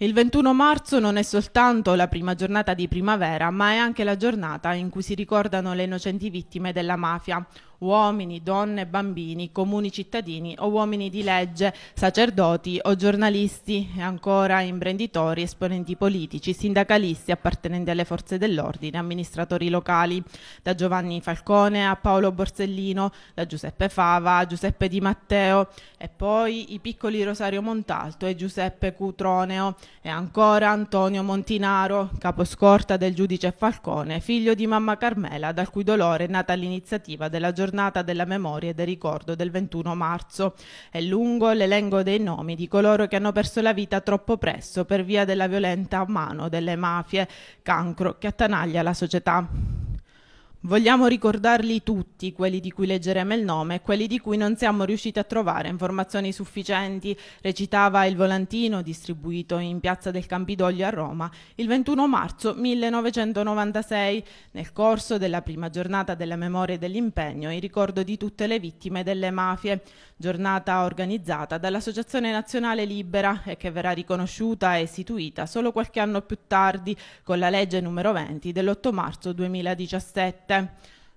Il 21 marzo non è soltanto la prima giornata di primavera, ma è anche la giornata in cui si ricordano le innocenti vittime della mafia uomini, donne, bambini, comuni cittadini o uomini di legge, sacerdoti o giornalisti e ancora imprenditori, esponenti politici, sindacalisti appartenenti alle forze dell'ordine, amministratori locali, da Giovanni Falcone a Paolo Borsellino, da Giuseppe Fava a Giuseppe Di Matteo e poi i piccoli Rosario Montalto e Giuseppe Cutroneo e ancora Antonio Montinaro, caposcorta del giudice Falcone, figlio di mamma Carmela, dal cui dolore è nata l'iniziativa della giornata giornata della memoria e del ricordo del 21 marzo. È lungo l'elenco dei nomi di coloro che hanno perso la vita troppo presto per via della violenta mano delle mafie, cancro che attanaglia la società. Vogliamo ricordarli tutti, quelli di cui leggeremo il nome e quelli di cui non siamo riusciti a trovare informazioni sufficienti, recitava il volantino distribuito in Piazza del Campidoglio a Roma il 21 marzo 1996, nel corso della prima giornata della memoria e dell'impegno in ricordo di tutte le vittime delle mafie, giornata organizzata dall'Associazione Nazionale Libera e che verrà riconosciuta e istituita solo qualche anno più tardi con la legge numero 20 dell'8 marzo 2017. että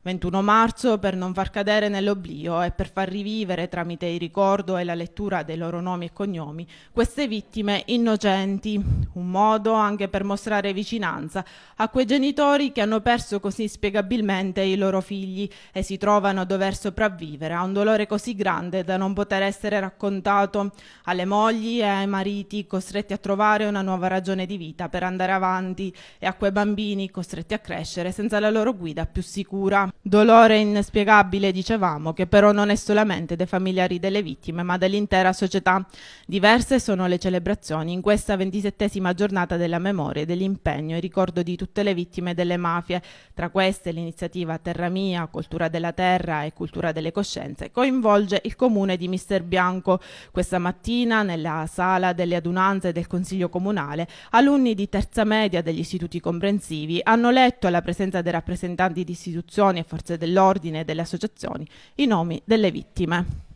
21 marzo per non far cadere nell'oblio e per far rivivere tramite il ricordo e la lettura dei loro nomi e cognomi queste vittime innocenti, un modo anche per mostrare vicinanza a quei genitori che hanno perso così spiegabilmente i loro figli e si trovano a dover sopravvivere a un dolore così grande da non poter essere raccontato alle mogli e ai mariti costretti a trovare una nuova ragione di vita per andare avanti e a quei bambini costretti a crescere senza la loro guida più sicura. Dolore inspiegabile, dicevamo, che però non è solamente dei familiari delle vittime, ma dell'intera società. Diverse sono le celebrazioni in questa ventisettesima giornata della memoria, dell'impegno e ricordo di tutte le vittime delle mafie. Tra queste l'iniziativa Terra Mia, Cultura della Terra e Cultura delle Coscienze coinvolge il comune di Mister Bianco. Questa mattina, nella sala delle adunanze del Consiglio Comunale, alunni di terza media degli istituti comprensivi hanno letto alla presenza dei rappresentanti di istituzioni forze dell'ordine e delle associazioni i nomi delle vittime.